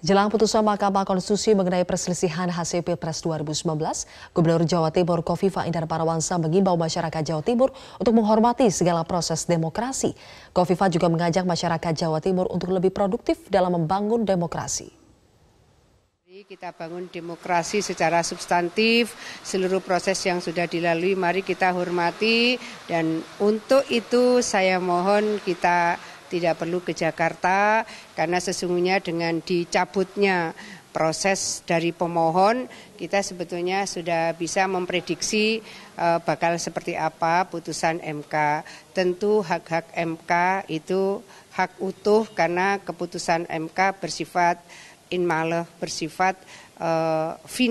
Jelang putusan Mahkamah Konstitusi mengenai perselisihan hasil Pilpres 2019, Gubernur Jawa Timur Kofifa Indar Parawansa mengimbau masyarakat Jawa Timur untuk menghormati segala proses demokrasi. Kofifa juga mengajak masyarakat Jawa Timur untuk lebih produktif dalam membangun demokrasi. Kita bangun demokrasi secara substantif, seluruh proses yang sudah dilalui mari kita hormati dan untuk itu saya mohon kita tidak perlu ke Jakarta karena sesungguhnya dengan dicabutnya proses dari pemohon kita sebetulnya sudah bisa memprediksi eh, bakal seperti apa putusan MK. Tentu hak-hak MK itu hak utuh karena keputusan MK bersifat in malah bersifat uh, eh, final.